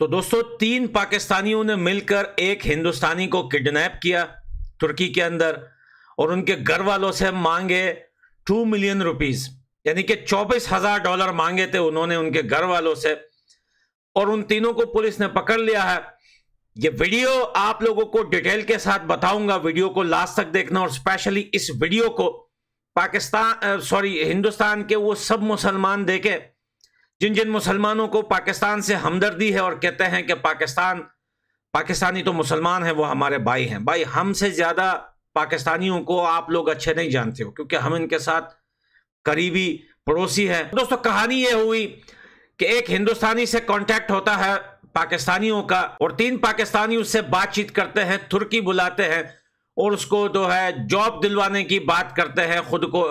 तो दोस्तों तीन पाकिस्तानियों ने मिलकर एक हिंदुस्तानी को किडनैप किया तुर्की के अंदर और उनके घर वालों से मांगे टू मिलियन रुपीस यानी कि चौबीस हजार डॉलर मांगे थे उन्होंने उनके घर वालों से और उन तीनों को पुलिस ने पकड़ लिया है ये वीडियो आप लोगों को डिटेल के साथ बताऊंगा वीडियो को लास्ट तक देखना और स्पेशली इस वीडियो को पाकिस्तान सॉरी हिंदुस्तान के वो सब मुसलमान देखें जिन जिन मुसलमानों को पाकिस्तान से हमदर्दी है और कहते हैं कि पाकिस्तान पाकिस्तानी तो मुसलमान हैं वो हमारे भाई हैं भाई हमसे ज़्यादा पाकिस्तानियों को आप लोग अच्छे नहीं जानते हो क्योंकि हम इनके साथ करीबी पड़ोसी हैं दोस्तों कहानी ये हुई कि एक हिंदुस्तानी से कांटेक्ट होता है पाकिस्तानियों का और तीन पाकिस्तानी उससे बातचीत करते हैं तुर्की बुलाते हैं और उसको जो है जॉब दिलवाने की बात करते हैं खुद को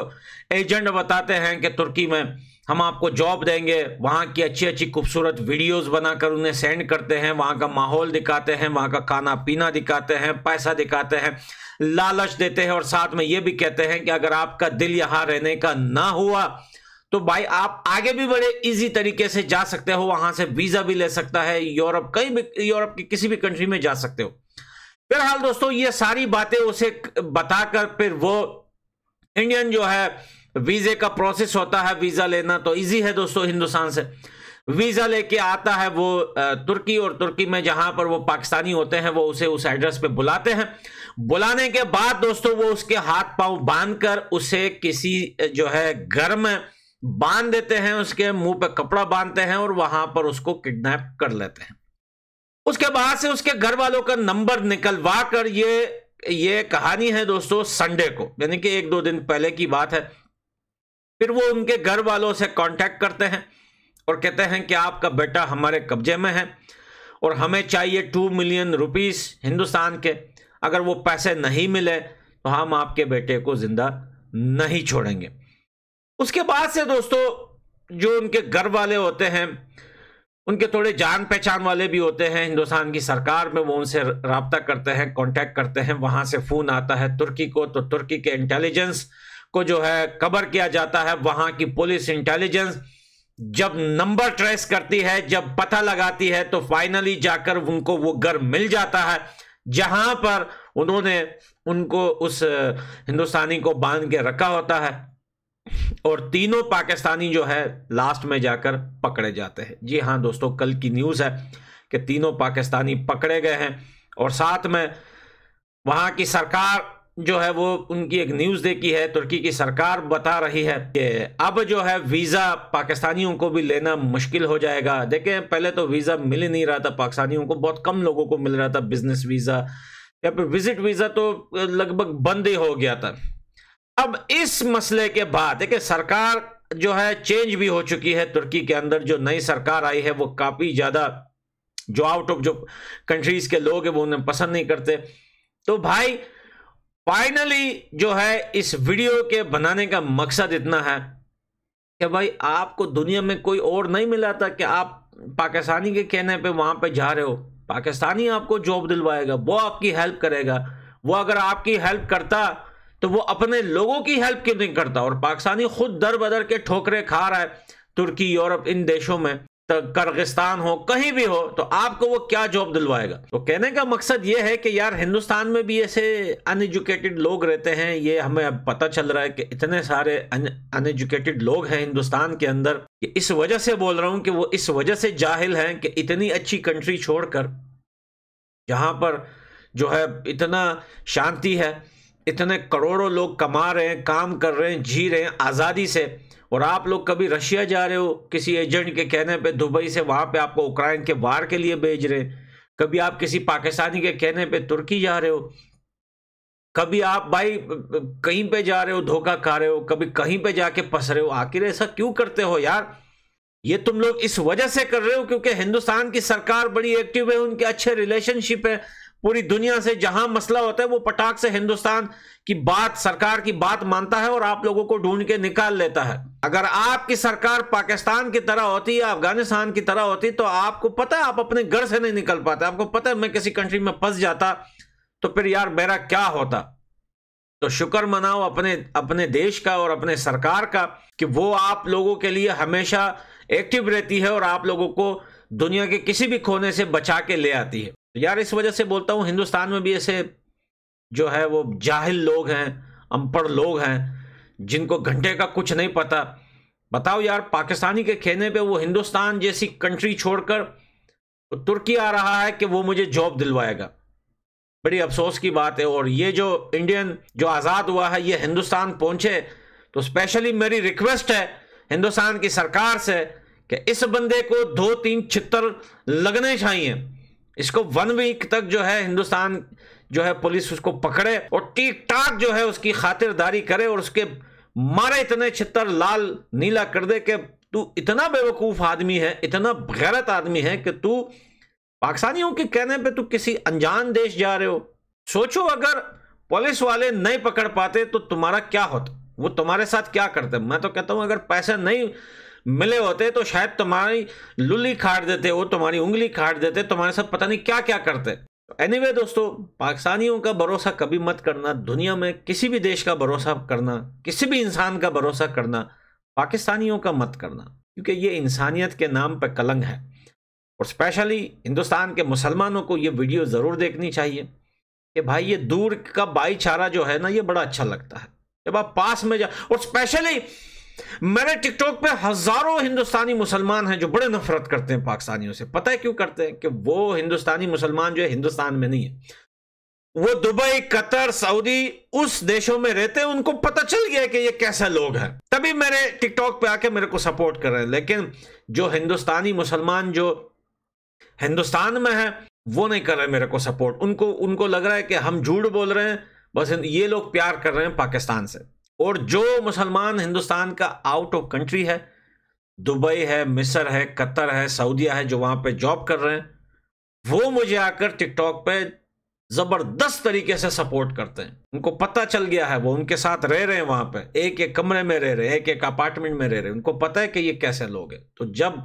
एजेंट बताते हैं कि तुर्की में हम आपको जॉब देंगे वहाँ की अच्छी अच्छी खूबसूरत वीडियोस बनाकर उन्हें सेंड करते हैं वहाँ का माहौल दिखाते हैं वहाँ का खाना पीना दिखाते हैं पैसा दिखाते हैं लालच देते हैं और साथ में ये भी कहते हैं कि अगर आपका दिल यहाँ रहने का ना हुआ तो भाई आप आगे भी बड़े इजी तरीके से जा सकते हो वहाँ से वीज़ा भी ले सकता है यूरोप कहीं भी यूरोप की किसी भी कंट्री में जा सकते हो फिलहाल दोस्तों ये सारी बातें उसे बताकर फिर वो इंडियन जो है वीज़े का प्रोसेस होता है वीज़ा लेना तो इजी है दोस्तों हिंदुस्तान से वीज़ा लेके आता है वो तुर्की और तुर्की में जहां पर वो पाकिस्तानी होते हैं वो उसे उस एड्रेस पे बुलाते हैं बुलाने के बाद दोस्तों वो उसके हाथ पांव बांधकर उसे किसी जो है घर में बांध देते हैं उसके मुंह पे कपड़ा बांधते हैं और वहां पर उसको किडनैप कर लेते हैं उसके बाद से उसके घर वालों का नंबर निकलवा कर ये ये कहानी है दोस्तों संडे को यानी कि एक दो दिन पहले की बात है फिर वो उनके घर वालों से कांटेक्ट करते हैं और कहते हैं कि आपका बेटा हमारे कब्जे में है और हमें चाहिए टू मिलियन रुपीस हिंदुस्तान के अगर वो पैसे नहीं मिले तो हम आपके बेटे को ज़िंदा नहीं छोड़ेंगे उसके बाद से दोस्तों जो उनके घर वाले होते हैं उनके थोड़े जान पहचान वाले भी होते हैं हिंदुस्तान की सरकार में वो उनसे रबता करते हैं कॉन्टैक्ट करते हैं वहाँ से फ़ोन आता है तुर्की को तो तुर्की के इंटेलिजेंस को जो है कवर किया जाता है वहां की पुलिस इंटेलिजेंस जब नंबर ट्रेस करती है जब पता लगाती है तो फाइनली जाकर उनको वो घर मिल जाता है जहां पर उन्होंने उनको उस हिंदुस्तानी को बांध के रखा होता है और तीनों पाकिस्तानी जो है लास्ट में जाकर पकड़े जाते हैं जी हाँ दोस्तों कल की न्यूज़ है कि तीनों पाकिस्तानी पकड़े गए हैं और साथ में वहां की सरकार जो है वो उनकी एक न्यूज़ देखी है तुर्की की सरकार बता रही है कि अब जो है वीज़ा पाकिस्तानियों को भी लेना मुश्किल हो जाएगा देखें पहले तो वीज़ा मिल ही नहीं रहा था पाकिस्तानियों को बहुत कम लोगों को मिल रहा था बिज़नेस वीज़ा या फिर विजिट वीज़ा तो लगभग बंद ही हो गया था अब इस मसले के बाद देखिये सरकार जो है चेंज भी हो चुकी है तुर्की के अंदर जो नई सरकार आई है वो काफ़ी ज़्यादा जो आउट ऑफ जो कंट्रीज़ के लोग हैं वो उन्हें पसंद नहीं करते तो भाई फाइनली जो है इस वीडियो के बनाने का मकसद इतना है कि भाई आपको दुनिया में कोई और नहीं मिला था कि आप पाकिस्तानी के कहने पे वहाँ पे जा रहे हो पाकिस्तानी आपको जॉब दिलवाएगा वो आपकी हेल्प करेगा वो अगर आपकी हेल्प करता तो वो अपने लोगों की हेल्प क्यों नहीं करता और पाकिस्तानी खुद दर बदर के ठोकरे खा रहा है तुर्की यूरोप इन देशों में तो करगिस्तान हो कहीं भी हो तो आपको वो क्या जॉब दिलवाएगा तो कहने का मकसद ये है कि यार हिंदुस्तान में भी ऐसे अनएजुकेटेड लोग रहते हैं ये हमें अब पता चल रहा है कि इतने सारे अनएजुकेटेड लोग हैं हिंदुस्तान के अंदर इस वजह से बोल रहा हूं कि वो इस वजह से जाहिल हैं कि इतनी अच्छी कंट्री छोड़कर जहां पर जो है इतना शांति है इतने करोड़ों लोग कमा रहे हैं काम कर रहे हैं जी रहे हैं आज़ादी से और आप लोग कभी रशिया जा रहे हो किसी एजेंट के कहने पे दुबई से वहाँ पे आपको उक्राइन के वार के लिए भेज रहे कभी आप किसी पाकिस्तानी के कहने पे तुर्की जा रहे हो कभी आप भाई कहीं पे जा रहे हो धोखा खा रहे हो कभी कहीं पे जाके फंस रहे हो आखिर ऐसा क्यों करते हो यार ये तुम लोग इस वजह से कर रहे हो क्योंकि हिंदुस्तान की सरकार बड़ी एक्टिव है उनके अच्छे रिलेशनशिप है पूरी दुनिया से जहां मसला होता है वो पटाख से हिंदुस्तान की बात सरकार की बात मानता है और आप लोगों को ढूंढ के निकाल लेता है अगर आपकी सरकार पाकिस्तान की तरह होती या अफगानिस्तान की तरह होती तो आपको पता है आप अपने घर से नहीं निकल पाते आपको पता है मैं किसी कंट्री में फंस जाता तो फिर यार मेरा क्या होता तो शुक्र मनाओ अपने अपने देश का और अपने सरकार का कि वो आप लोगों के लिए हमेशा एक्टिव रहती है और आप लोगों को दुनिया के किसी भी कोने से बचा के ले आती है तो यार इस वजह से बोलता हूँ हिंदुस्तान में भी ऐसे जो है वो जाहिल लोग हैं अनपढ़ लोग हैं जिनको घंटे का कुछ नहीं पता बताओ यार पाकिस्तानी के कहने पे वो हिंदुस्तान जैसी कंट्री छोड़कर तो तुर्की आ रहा है कि वो मुझे जॉब दिलवाएगा बड़ी अफसोस की बात है और ये जो इंडियन जो आज़ाद हुआ है ये हिंदुस्तान पहुंचे तो स्पेशली मेरी रिक्वेस्ट है हिंदुस्तान की सरकार से कि इस बंदे को दो तीन छित्तर लगने चाहिए इसको वन वीक तक जो है हिंदुस्तान जो है पुलिस उसको पकड़े और ठीक ठाक जो है उसकी खातिरदारी करे और उसके मारे इतने छितर लाल नीला कर दे कि तू इतना बेवकूफ आदमी है इतना गैरत आदमी है कि तू पाकिस्तानियों के कहने पे तू किसी अनजान देश जा रहे हो सोचो अगर पुलिस वाले नहीं पकड़ पाते तो तुम्हारा क्या होता वो तुम्हारे साथ क्या करते मैं तो कहता हूं अगर पैसे नहीं मिले होते तो शायद तुम्हारी लुली खाट देते वो तुम्हारी उंगली खाट देते तुम्हारे साथ पता नहीं क्या क्या करते एनीवे anyway, दोस्तों पाकिस्तानियों का भरोसा कभी मत करना दुनिया में किसी भी देश का भरोसा करना किसी भी इंसान का भरोसा करना पाकिस्तानियों का मत करना क्योंकि ये इंसानियत के नाम पर कलंग है और स्पेशली हिंदुस्तान के मुसलमानों को ये वीडियो ज़रूर देखनी चाहिए कि भाई ये दूर का भाईचारा जो है ना ये बड़ा अच्छा लगता है जब आप पास में जा और स्पेशली मैंने टिकटॉक पे हजारों हिंदुस्तानी मुसलमान हैं जो बड़े नफरत करते हैं पाकिस्तानियों से पता है क्यों करते हैं कि वो हिंदुस्तानी मुसलमान जो है हिंदुस्तान में नहीं है वो दुबई कतर सऊदी उस देशों में रहते हैं उनको पता चल गया कि ये कैसे लोग हैं तभी मेरे टिकटॉक पे आके मेरे को सपोर्ट कर रहे हैं लेकिन जो हिंदुस्तानी मुसलमान जो हिंदुस्तान में है वो नहीं कर रहे मेरे को सपोर्ट उनको उनको लग रहा है कि हम झूठ बोल रहे हैं बस ये लोग प्यार कर रहे हैं पाकिस्तान से और जो मुसलमान हिंदुस्तान का आउट ऑफ कंट्री है दुबई है मिस्र है कतर है सऊदिया है जो वहां पे जॉब कर रहे हैं वो मुझे आकर टिकटॉक पे ज़बरदस्त तरीके से सपोर्ट करते हैं उनको पता चल गया है वो उनके साथ रह रहे हैं वहां पे एक एक कमरे में रह रहे हैं एक एक अपार्टमेंट में रह रहे हैं उनको पता है कि ये कैसे लोग हैं तो जब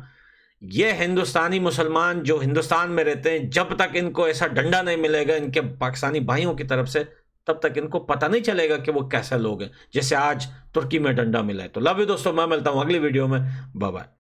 ये हिंदुस्तानी मुसलमान जो हिंदुस्तान में रहते हैं जब तक इनको ऐसा डंडा नहीं मिलेगा इनके पाकिस्तानी भाइयों की तरफ से तब तक इनको पता नहीं चलेगा कि वो कैसे लोग हैं जैसे आज तुर्की में डंडा मिला है तो लव यू दोस्तों मैं मिलता हूँ अगली वीडियो में बाय